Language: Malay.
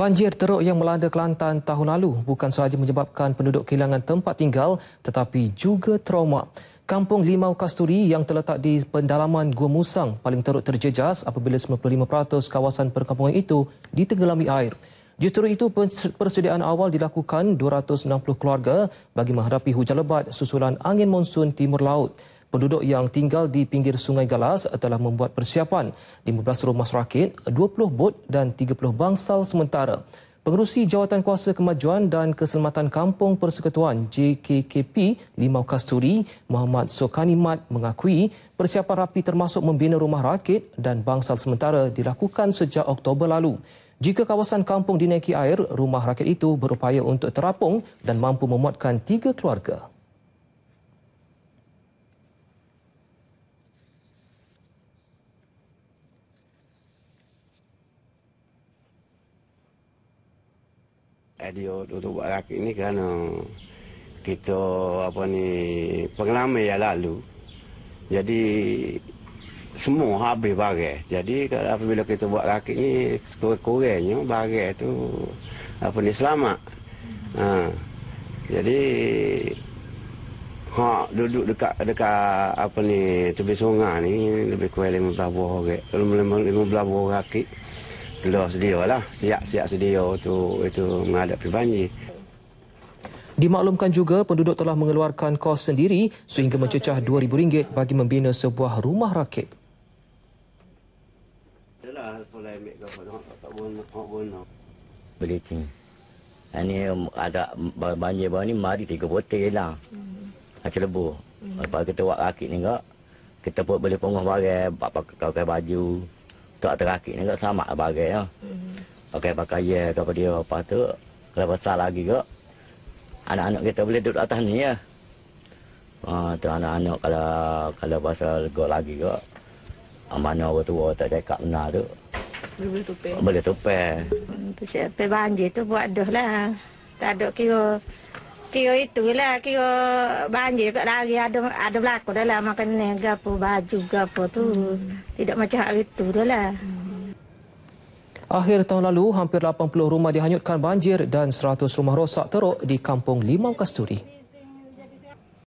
Banjir teruk yang melanda Kelantan tahun lalu bukan sahaja menyebabkan penduduk kehilangan tempat tinggal tetapi juga trauma. Kampung Limau Kasturi yang terletak di pendalaman Gua Musang paling teruk terjejas apabila 95% kawasan perkampungan itu ditenggelami air. Justeru itu persediaan awal dilakukan 260 keluarga bagi menghadapi hujan lebat susulan angin monsun timur laut. Penduduk yang tinggal di pinggir Sungai Galas telah membuat persiapan 15 rumah serakit, 20 bot dan 30 bangsal sementara. Pengerusi Jawatan Kuasa Kemajuan dan Keselamatan Kampung Persekutuan JKKP Limau Kasturi Muhammad Sokanimat mengakui persiapan rapi termasuk membina rumah rakit dan bangsal sementara dilakukan sejak Oktober lalu. Jika kawasan kampung dinaiki air, rumah rakit itu berupaya untuk terapung dan mampu memuatkan tiga keluarga. dia duduk buat rakit ni kerana kita apa ni pengalaman yang lalu. Jadi semua habis barang. Jadi kalau apabila kita buat rakit ni kurang-kurangnya barang tu apa ni selamat. Ha. Jadi Ha, duduk dekat dekat apa ni tepi sungai ni lebih kurang 15 buah orang. Kalau 15 buah rakit telah sedia lah. Siap-siap sedia itu, itu menghadapi banjir. Dimaklumkan juga penduduk telah mengeluarkan kos sendiri sehingga mencecah RM2,000 bagi membina sebuah rumah rakit. Beli ting. Ini ada banjir bawah ni mari tiga botol je lah. Hmm. Macam lebu. Hmm. Lepas kita buat rakit ni kak, kita pun boleh pengoh barang, pakai baju tak terakhir ni kak sama lah bagai ya. Pakai pakai ya kak dia apa tu. Kalau besar lagi kak. Anak-anak kita boleh duduk atas ni ya. Ah tu anak-anak kalau kalau pasal go lagi kak. Ah, mana orang tua tak cakap benar tu. Boleh tupai. Boleh tupai. Hmm, Pasal banjir tu buat dah lah. Tak ada kira. Kira itulah, kira banjir kat lari ada, ada berlaku dah lah makan ni, gapo, baju, gapo tu. Hmm. Tidak macam hari tu dah lah. Hmm. Akhir tahun lalu, hampir 80 rumah dihanyutkan banjir dan 100 rumah rosak teruk di kampung Limau Kasturi.